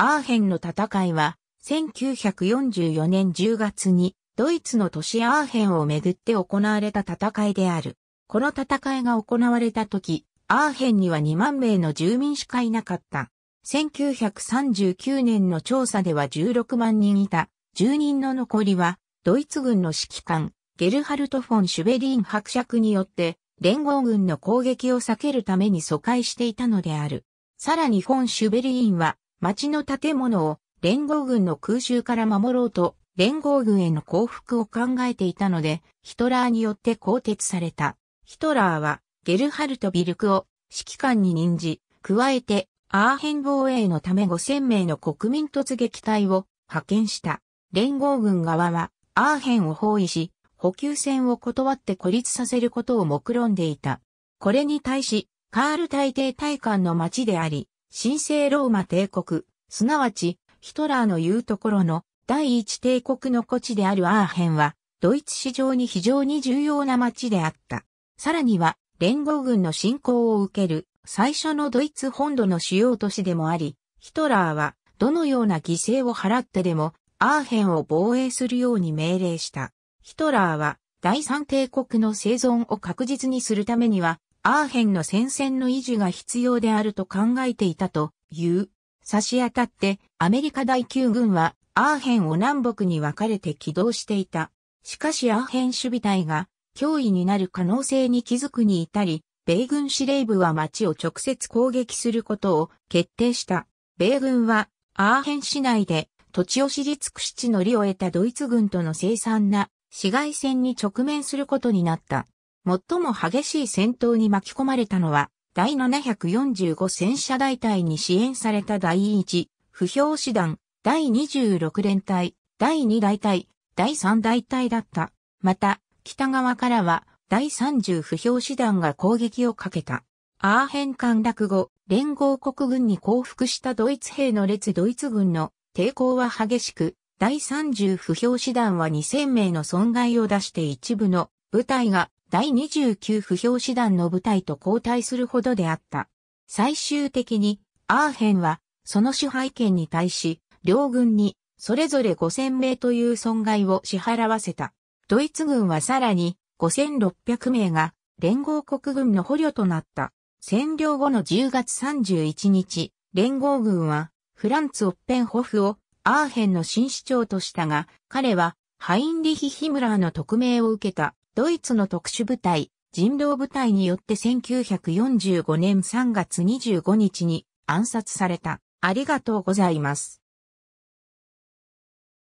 アーヘンの戦いは、1944年10月に、ドイツの都市アーヘンをめぐって行われた戦いである。この戦いが行われた時、アーヘンには2万名の住民しかいなかった。1939年の調査では16万人いた。住人の残りは、ドイツ軍の指揮官、ゲルハルト・フォン・シュベリン伯爵によって、連合軍の攻撃を避けるために疎開していたのである。さらにフォン・シュベリーンは町の建物を連合軍の空襲から守ろうと、連合軍への降伏を考えていたので、ヒトラーによって更迭された。ヒトラーは、ゲルハルト・ビルクを指揮官に任じ、加えて、アーヘン防衛のため5000名の国民突撃隊を派遣した。連合軍側は、アーヘンを包囲し、補給船を断って孤立させることを目論んでいた。これに対し、カール大帝大艦の町であり、神聖ローマ帝国、すなわち、ヒトラーの言うところの第一帝国の古地であるアーヘンは、ドイツ市場に非常に重要な町であった。さらには、連合軍の侵攻を受ける最初のドイツ本土の主要都市でもあり、ヒトラーはどのような犠牲を払ってでもアーヘンを防衛するように命令した。ヒトラーは第三帝国の生存を確実にするためにはアーヘンの戦線の維持が必要であると考えていたという。差し当たって、アメリカ第9軍は、アーヘンを南北に分かれて起動していた。しかしアーヘン守備隊が、脅威になる可能性に気づくに至り、米軍司令部は町を直接攻撃することを決定した。米軍は、アーヘン市内で土地を知り尽くし地の利を得たドイツ軍との凄惨な市街戦に直面することになった。最も激しい戦闘に巻き込まれたのは、第745戦車大隊に支援された第1、不評師団、第26連隊、第2大隊、第3大隊だった。また、北側からは、第30不評師団が攻撃をかけた。アーヘン陥落後、連合国軍に降伏したドイツ兵の列ドイツ軍の抵抗は激しく、第30不評師団は2000名の損害を出して一部の部隊が第29不評師団の部隊と交代するほどであった。最終的に、アーヘンは、その支配権に対し、両軍に、それぞれ5000名という損害を支払わせた。ドイツ軍はさらに、5600名が、連合国軍の捕虜となった。占領後の10月31日、連合軍は、フランツ・オッペンホフを、アーヘンの新市長としたが、彼は、ハインリヒ・ヒムラーの匿名を受けた。ドイツの特殊部隊、人道部隊によって1945年3月25日に暗殺された。ありがとうございます。